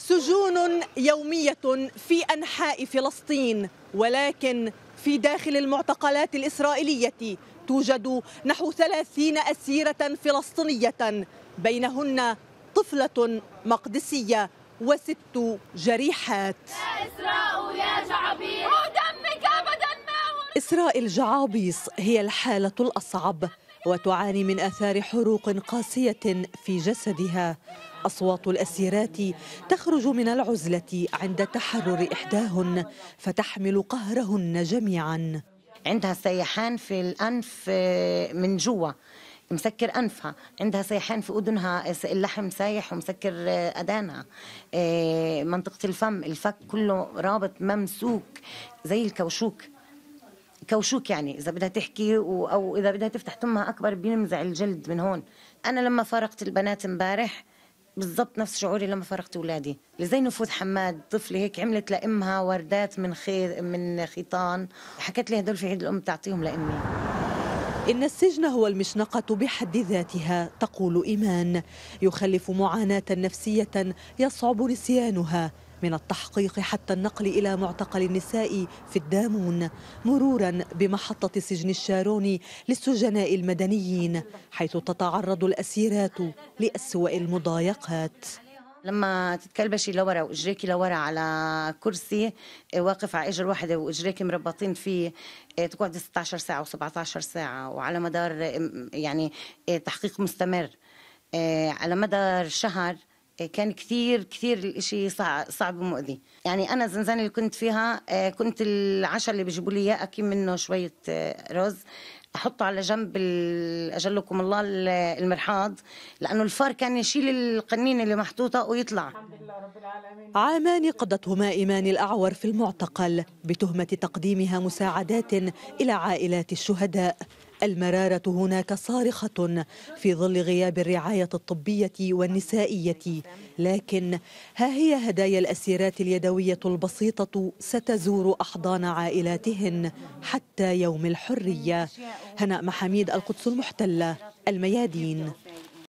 سجون يومية في أنحاء فلسطين ولكن في داخل المعتقلات الإسرائيلية توجد نحو ثلاثين أسيرة فلسطينية بينهن طفلة مقدسية وست جريحات يا إسراء يا إسراء الجعابيص هي الحالة الأصعب وتعاني من اثار حروق قاسيه في جسدها اصوات الاسيرات تخرج من العزله عند تحرر احداهن فتحمل قهرهن جميعا عندها سيحان في الانف آه، من جوا مسكر انفها عندها سيحان في اذنها اللحم سايح ومسكر آه، ادانها آه، منطقه الفم الفك كله رابط ممسوك زي الكوشوك كوشوك يعني اذا بدها تحكي و... او اذا بدها تفتح تمها اكبر بينمزع الجلد من هون انا لما فارقت البنات امبارح بالضبط نفس شعوري لما فارقت اولادي لزي نفوذ حماد طفله هيك عملت لامها وردات من خي... من خيطان حكت لي هدول في عيد الام تعطيهم لامي إن السجن هو المشنقة بحد ذاتها تقول إيمان يخلف معاناة نفسية يصعب نسيانها من التحقيق حتى النقل إلى معتقل النساء في الدامون مرورا بمحطة سجن الشارون للسجناء المدنيين حيث تتعرض الأسيرات لأسوأ المضايقات لما تتكلبشي لورا واجريكي لورا على كرسي إيه، واقف على اجر واحده واجريكي مربطين فيه تقعدي 16 ساعه و17 ساعه وعلى مدار يعني إيه، تحقيق مستمر إيه، على مدار شهر كان كثير كثير الإشي صعب, ومؤذي يعني أنا الزنزانة اللي كنت فيها آه، كنت العشاء اللي بيجيبوا لي إياه أكيم منه شوية آه، رز احطه على جنب اجلكم الله المرحاض لانه الفار كان يشيل القنينه اللي محطوطه ويطلع الحمد لله رب العالمين عامان قضتهما ايمان الاعور في المعتقل بتهمه تقديمها مساعدات الى عائلات الشهداء المرارة هناك صارخة في ظل غياب الرعاية الطبية والنسائية لكن ها هي هدايا الأسيرات اليدوية البسيطة ستزور أحضان عائلاتهن حتى يوم الحرية هناء محميد القدس المحتلة الميادين